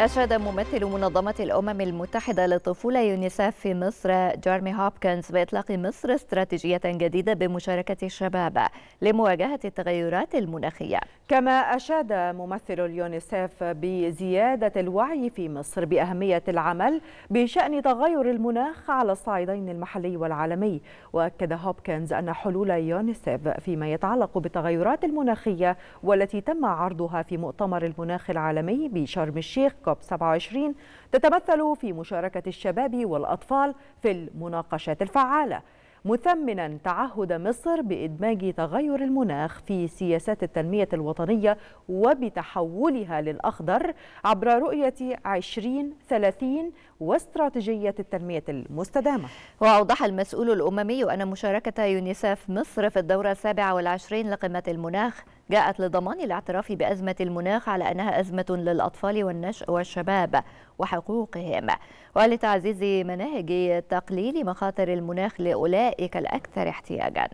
أشاد ممثل منظمة الأمم المتحدة للطفولة يونيسف في مصر جارمي هوبكنز بإطلاق مصر استراتيجية جديدة بمشاركة الشباب لمواجهة التغيرات المناخية كما أشاد ممثل اليونيسف بزيادة الوعي في مصر بأهمية العمل بشأن تغير المناخ على الصعيدين المحلي والعالمي وأكد هوبكنز أن حلول يونيسف فيما يتعلق بالتغيرات المناخية والتي تم عرضها في مؤتمر المناخ العالمي بشرم الشيخ كوب 27 تتمثل في مشاركة الشباب والأطفال في المناقشات الفعالة مثمنا تعهد مصر بإدماج تغير المناخ في سياسات التنمية الوطنية وبتحولها للأخضر عبر رؤية 2030 واستراتيجية التنمية المستدامة وأوضح المسؤول الأممي أن مشاركة يونيسف مصر في الدورة السابعة والعشرين لقمة المناخ جاءت لضمان الاعتراف بأزمة المناخ على أنها أزمة للأطفال والنشء والشباب وحقوقهم ولتعزيز مناهج تقليل مخاطر المناخ لأولئك الأكثر احتياجاً